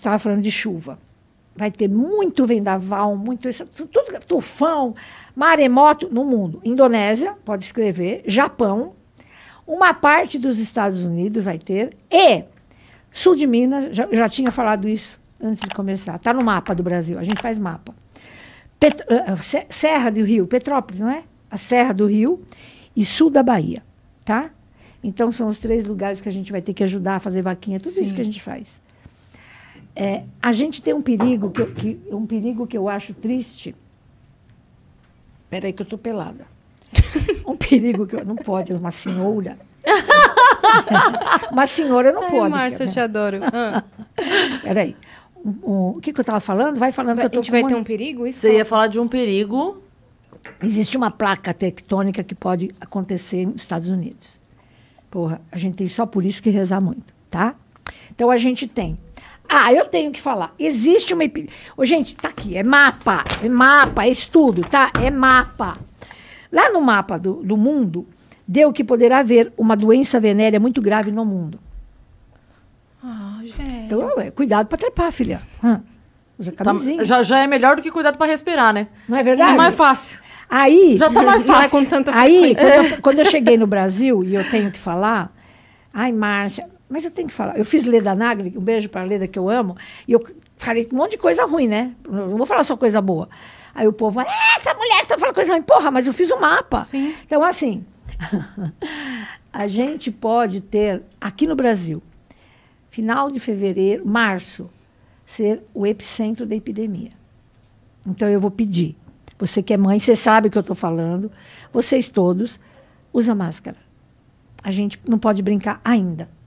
estava falando de chuva. Vai ter muito vendaval, muito isso, tudo, tufão, maremoto no mundo. Indonésia, pode escrever, Japão, uma parte dos Estados Unidos vai ter, e sul de Minas, já, já tinha falado isso antes de começar, está no mapa do Brasil, a gente faz mapa. Pet uh, eh, eh, Serra do Rio, Petrópolis, não é? A Serra do Rio e sul da Bahia, tá? Então são os três lugares que a gente vai ter que ajudar a fazer vaquinha, tudo Sim. isso que a gente faz. É, a gente tem um perigo que, eu, que, um perigo que eu acho triste. Peraí que eu tô pelada. um perigo que eu não pode, uma senhora. uma senhora não Ai, pode. Márcia, né? eu te adoro. Ah. Peraí. Um, um, o que, que eu estava falando? Vai falando vai, que eu tô A gente vai ter um perigo? Isso Você ia falar de um perigo. Existe uma placa tectônica que pode acontecer nos Estados Unidos. Porra, a gente tem só por isso que rezar muito, tá? Então a gente tem ah, eu tenho que falar. Existe uma epidemia. Oh, gente, tá aqui, é mapa, é mapa, é estudo, tá? É mapa. Lá no mapa do, do mundo, deu que poderá haver uma doença venérea muito grave no mundo. Ah, gente. Então, é, cuidado para trepar, filha. Hum, usa Tá, já, já é melhor do que cuidado para respirar, né? Não é verdade? É mais fácil. Aí. Já tá mais fácil. Não é com tanta Aí, quando, eu, quando eu cheguei no Brasil, e eu tenho que falar. Ai, Márcia, mas eu tenho que falar. Eu fiz Leda Nagli, um beijo para a Leda que eu amo, e eu falei um monte de coisa ruim, né? Não vou falar só coisa boa. Aí o povo, fala, ah, essa mulher está falando coisa ruim. Porra, mas eu fiz o um mapa. Sim. Então, assim, a gente pode ter, aqui no Brasil, final de fevereiro, março, ser o epicentro da epidemia. Então, eu vou pedir. Você que é mãe, você sabe o que eu estou falando. Vocês todos, usa máscara. A gente não pode brincar ainda.